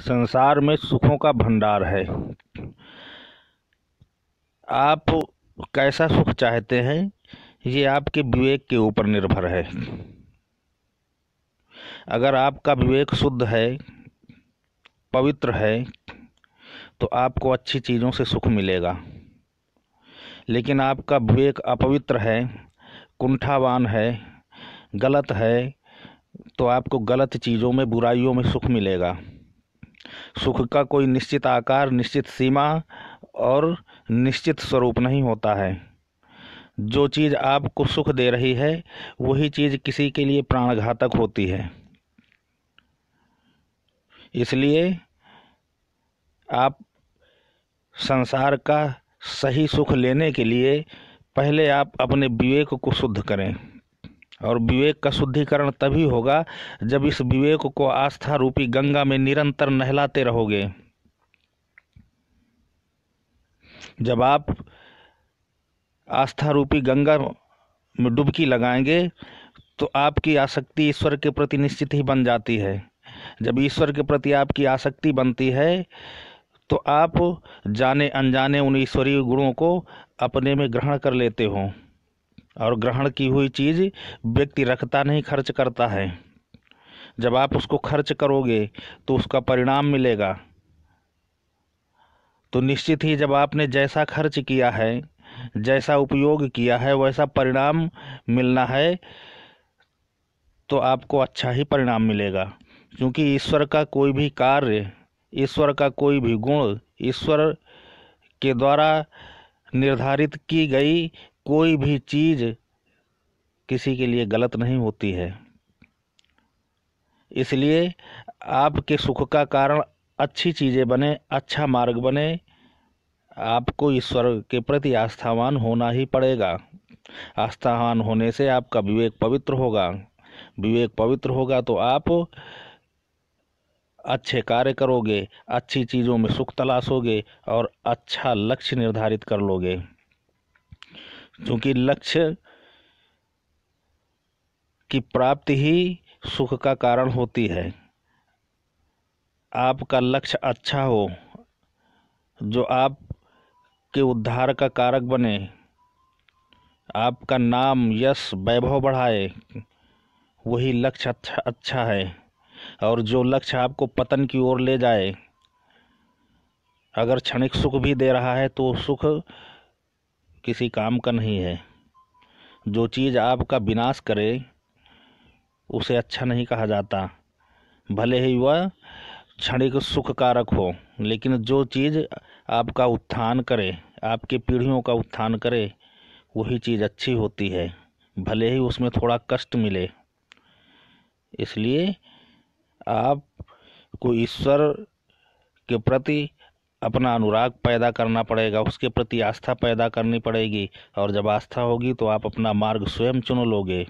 संसार में सुखों का भंडार है आप कैसा सुख चाहते हैं ये आपके विवेक के ऊपर निर्भर है अगर आपका विवेक शुद्ध है पवित्र है तो आपको अच्छी चीज़ों से सुख मिलेगा लेकिन आपका विवेक अपवित्र है कुंठावान है गलत है तो आपको गलत चीज़ों में बुराइयों में सुख मिलेगा सुख का कोई निश्चित आकार निश्चित सीमा और निश्चित स्वरूप नहीं होता है जो चीज़ आपको सुख दे रही है वही चीज़ किसी के लिए प्राणघातक होती है इसलिए आप संसार का सही सुख लेने के लिए पहले आप अपने विवेक को शुद्ध करें और विवेक का शुद्धिकरण तभी होगा जब इस विवेक को आस्था रूपी गंगा में निरंतर नहलाते रहोगे जब आप आस्था रूपी गंगा में डुबकी लगाएंगे तो आपकी आसक्ति ईश्वर के प्रति निश्चित ही बन जाती है जब ईश्वर के प्रति आपकी आसक्ति बनती है तो आप जाने अनजाने उन ईश्वरीय गुणों को अपने में ग्रहण कर लेते हो और ग्रहण की हुई चीज़ व्यक्ति रखता नहीं खर्च करता है जब आप उसको खर्च करोगे तो उसका परिणाम मिलेगा तो निश्चित ही जब आपने जैसा खर्च किया है जैसा उपयोग किया है वैसा परिणाम मिलना है तो आपको अच्छा ही परिणाम मिलेगा क्योंकि ईश्वर का कोई भी कार्य ईश्वर का कोई भी गुण ईश्वर के द्वारा निर्धारित की गई कोई भी चीज़ किसी के लिए गलत नहीं होती है इसलिए आपके सुख का कारण अच्छी चीज़ें बने अच्छा मार्ग बने आपको ईश्वर के प्रति आस्थावान होना ही पड़ेगा आस्थावान होने से आपका विवेक पवित्र होगा विवेक पवित्र होगा तो आप अच्छे कार्य करोगे अच्छी चीज़ों में सुख तलाशोगे और अच्छा लक्ष्य निर्धारित कर लोगे क्योंकि लक्ष्य की प्राप्ति ही सुख का कारण होती है आपका लक्ष्य अच्छा हो जो आप के उद्धार का कारक बने आपका नाम यश वैभव बढ़ाए वही लक्ष्य अच्छा अच्छा है और जो लक्ष्य आपको पतन की ओर ले जाए अगर क्षणिक सुख भी दे रहा है तो सुख किसी काम का नहीं है जो चीज़ आपका विनाश करे उसे अच्छा नहीं कहा जाता भले ही वह क्षणिक सुख कारक हो लेकिन जो चीज़ आपका उत्थान करे आपके पीढ़ियों का उत्थान करे वही चीज़ अच्छी होती है भले ही उसमें थोड़ा कष्ट मिले इसलिए आप को ईश्वर के प्रति अपना अनुराग पैदा करना पड़ेगा उसके प्रति आस्था पैदा करनी पड़ेगी और जब आस्था होगी तो आप अपना मार्ग स्वयं चुन लोगे